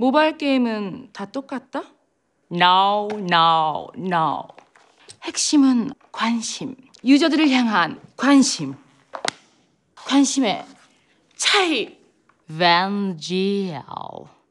모바일 게임은 다 똑같다? No, no, no. 핵심은 관심. 유저들을 향한 관심. 관심의 차이. Van g i e l